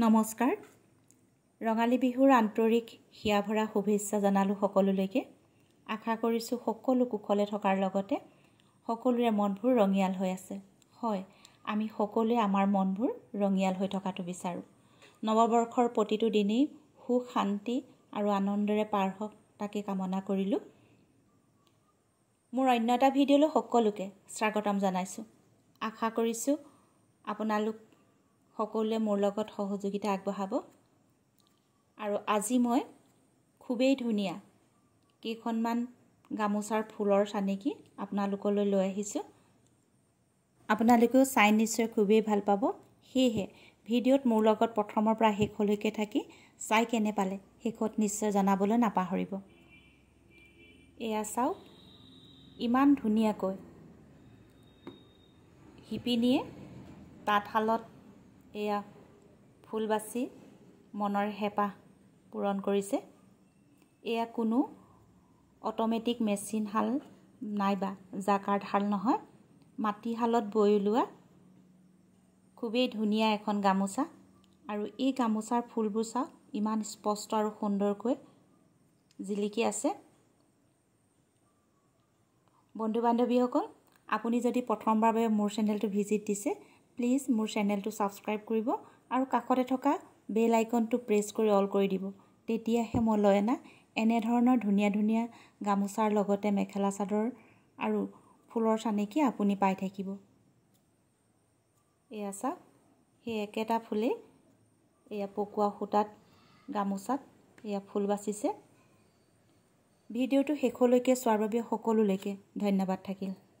নমস্কাৰ ৰঙালী বিহুৰ আন্তৰিক হিয়া ভৰা শুভেচ্ছা জনালোঁ সকলোলৈকে আশা কৰিছোঁ সকলো কুশলে থকাৰ লগতে সকলোৰে মনবোৰ ৰঙিয়াল হৈ আছে হয় আমি সকলোৱে আমাৰ মনবোৰ ৰঙিয়াল হৈ থকাটো বিচাৰোঁ নৱবৰ্ষৰ প্ৰতিটো দিনেই সুখ শান্তি আৰু আনন্দৰে পাৰ হওক তাকে কামনা কৰিলোঁ মোৰ অন্য এটা ভিডিঅ'লৈ সকলোকে স্বাগতম জনাইছোঁ আশা কৰিছোঁ আপোনালোক সকলোৱে মোৰ লগত সহযোগিতা আগবঢ়াব আৰু আজি মই খুবেই ধুনীয়া কেইখনমান গামোচাৰ ফুলৰ চানিকী আপোনালোকলৈ লৈ আহিছোঁ আপোনালোকেও চাই নিশ্চয় খুবেই ভাল পাব সেয়েহে ভিডিঅ'ত মোৰ লগত প্ৰথমৰ পৰা শেষলৈকে থাকি চাই কেনে পালে শেষত নিশ্চয় জনাবলৈ নাপাহৰিব এয়া চাওক ইমান ধুনীয়াকৈ শিপিনীয়ে তাঁতশালত এয়া ফুল বাচি মনৰ হেঁপাহ পূৰণ কৰিছে এয়া কোনো অট'মেটিক মেচিনশাল নাইবা জাকাৰশাল নহয় মাটিশালত বৈ ওলোৱা খুবেই ধুনীয়া এখন গামোচা আৰু এই গামোচাৰ ফুলবোৰ চাওক ইমান স্পষ্ট আৰু সুন্দৰকৈ জিলিকি আছে বন্ধু বান্ধৱীসকল আপুনি যদি প্ৰথমবাৰ বাবে মোৰ চেনেলটো ভিজিট দিছে প্লিজ মোৰ চেনেলটো ছাবস্ক্ৰাইব কৰিব আৰু কাষতে থকা বেল আইকনটো প্ৰেছ কৰি অল কৰি দিব তেতিয়াহে মই লৈ অনা এনেধৰণৰ ধুনীয়া ধুনীয়া গামোচাৰ লগতে মেখেলা চাদৰ আৰু ফুলৰ চানেকি আপুনি পাই থাকিব এয়া চাওক সেই একেটা ফুলেই এয়া পকোৱা সূতাত গামোচাত এয়া ফুল বাচিছে ভিডিঅ'টো শেষলৈকে চোৱাৰ বাবে সকলোলৈকে ধন্যবাদ থাকিল